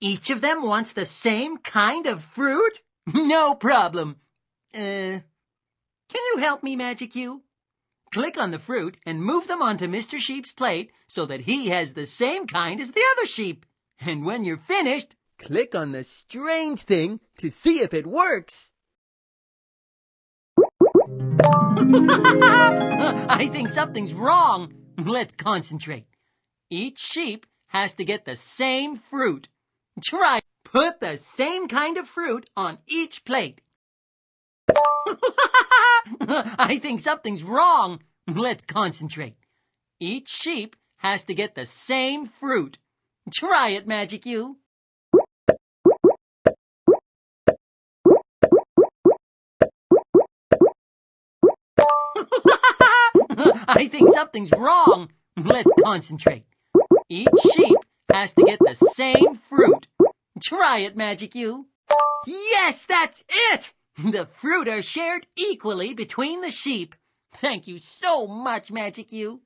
Each of them wants the same kind of fruit? No problem. Uh, can you help me, Magic You, Click on the fruit and move them onto Mr. Sheep's plate so that he has the same kind as the other sheep. And when you're finished, click on the strange thing to see if it works. I think something's wrong. Let's concentrate. Each sheep has to get the same fruit. Try. Put the same kind of fruit on each plate. I think something's wrong. Let's concentrate. Each sheep has to get the same fruit. Try it, Magic you. I think something's wrong. Let's concentrate. Each sheep has to get the same fruit. Try it, Magic U. Yes, that's it! The fruit are shared equally between the sheep. Thank you so much, Magic U.